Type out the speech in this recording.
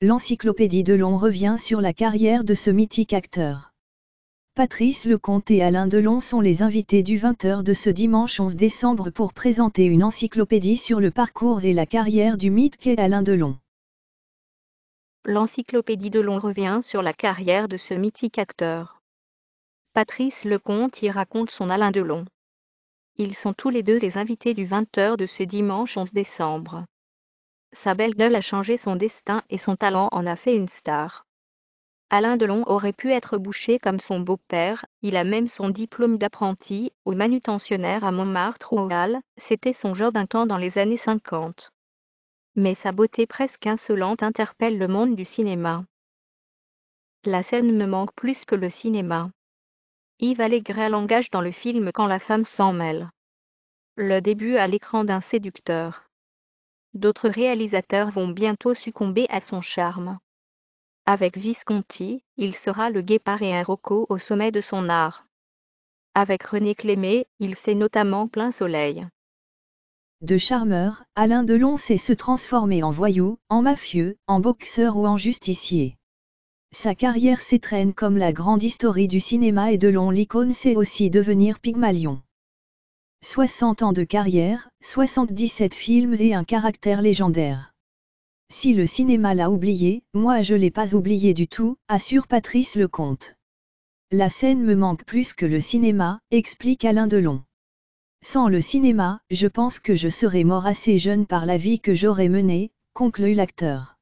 L'encyclopédie de Long revient sur la carrière de ce mythique acteur. Patrice Lecomte et Alain Delon sont les invités du 20h de ce dimanche 11 décembre pour présenter une encyclopédie sur le parcours et la carrière du mythe qu'est Alain Delon. L'encyclopédie de Long revient sur la carrière de ce mythique acteur. Patrice Lecomte y raconte son Alain Delon. Ils sont tous les deux les invités du 20h de ce dimanche 11 décembre. Sa belle gueule a changé son destin et son talent en a fait une star. Alain Delon aurait pu être bouché comme son beau-père, il a même son diplôme d'apprenti, ou manutentionnaire à Montmartre ou au c'était son genre d'un temps dans les années 50. Mais sa beauté presque insolente interpelle le monde du cinéma. La scène me manque plus que le cinéma. Yves Allégret l'engage dans le film Quand la femme s'en mêle. Le début à l'écran d'un séducteur. D'autres réalisateurs vont bientôt succomber à son charme. Avec Visconti, il sera le guépard et un rocco au sommet de son art. Avec René Clémé, il fait notamment plein soleil. De charmeur, Alain Delon sait se transformer en voyou, en mafieux, en boxeur ou en justicier. Sa carrière s'étraîne comme la grande histoire du cinéma et Delon l'icône sait aussi devenir Pygmalion. 60 ans de carrière, 77 films et un caractère légendaire. Si le cinéma l'a oublié, moi je l'ai pas oublié du tout, assure Patrice Lecomte. La scène me manque plus que le cinéma, explique Alain Delon. Sans le cinéma, je pense que je serais mort assez jeune par la vie que j'aurais menée, conclut l'acteur.